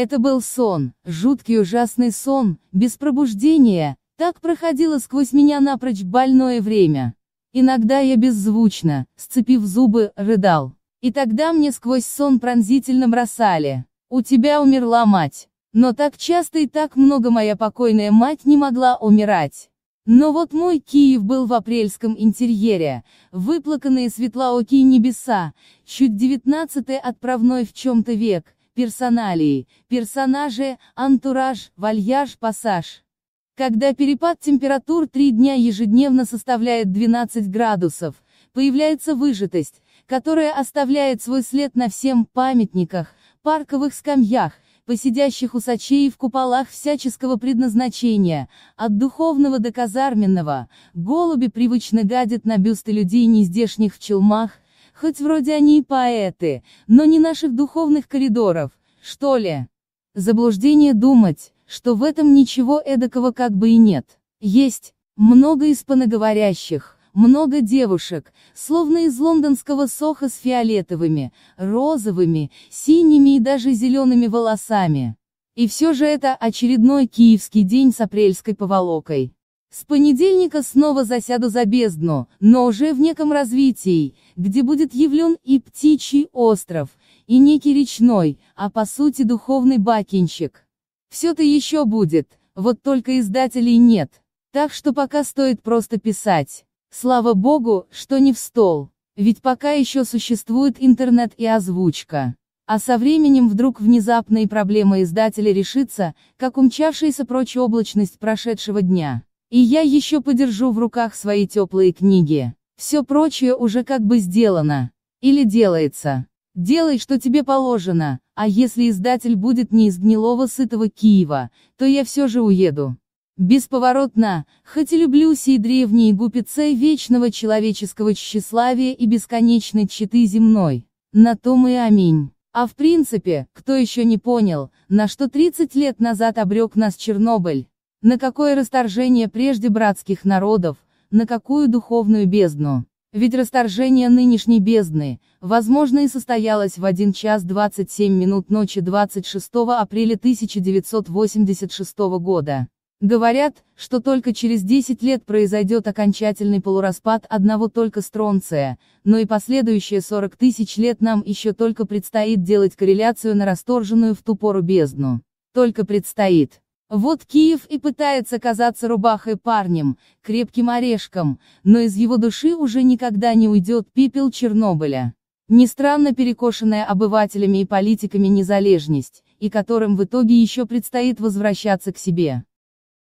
Это был сон, жуткий ужасный сон, без пробуждения, так проходило сквозь меня напрочь больное время. Иногда я беззвучно, сцепив зубы, рыдал. И тогда мне сквозь сон пронзительно бросали. «У тебя умерла мать». Но так часто и так много моя покойная мать не могла умирать. Но вот мой Киев был в апрельском интерьере, выплаканные светлоокие небеса, чуть девятнадцатый отправной в чем-то век, персоналии, персонажи, антураж, вальяж, пассаж. Когда перепад температур 3 дня ежедневно составляет 12 градусов, появляется выжатость, которая оставляет свой след на всем памятниках, парковых скамьях, посидящих усачей в куполах всяческого предназначения, от духовного до казарменного, голуби привычно гадят на бюсты людей нездешних в челмах, Хоть вроде они и поэты, но не наших духовных коридоров, что ли. Заблуждение думать, что в этом ничего эдакого как бы и нет. Есть, много испаноговорящих, много девушек, словно из лондонского соха с фиолетовыми, розовыми, синими и даже зелеными волосами. И все же это очередной киевский день с апрельской поволокой. С понедельника снова засяду за бездну, но уже в неком развитии, где будет явлен и птичий остров, и некий речной, а по сути духовный бакинщик. Все-то еще будет, вот только издателей нет. Так что пока стоит просто писать. Слава богу, что не в стол. Ведь пока еще существует интернет и озвучка. А со временем вдруг внезапные проблемы издателя решится, как умчавшаяся прочь облачность прошедшего дня. И я еще подержу в руках свои теплые книги. Все прочее уже как бы сделано. Или делается. Делай, что тебе положено, а если издатель будет не из гнилого сытого Киева, то я все же уеду. Бесповоротно, хоть и люблю сей древние гупицы вечного человеческого тщеславия и бесконечной читы земной. На том и аминь. А в принципе, кто еще не понял, на что 30 лет назад обрек нас Чернобыль, на какое расторжение прежде братских народов, на какую духовную бездну? Ведь расторжение нынешней бездны, возможно и состоялось в 1 час 27 минут ночи 26 апреля 1986 года. Говорят, что только через 10 лет произойдет окончательный полураспад одного только стронция, но и последующие 40 тысяч лет нам еще только предстоит делать корреляцию на расторженную в ту пору бездну. Только предстоит. Вот Киев и пытается казаться рубахой парнем, крепким орешком, но из его души уже никогда не уйдет пепел Чернобыля. Не странно перекошенная обывателями и политиками незалежность, и которым в итоге еще предстоит возвращаться к себе.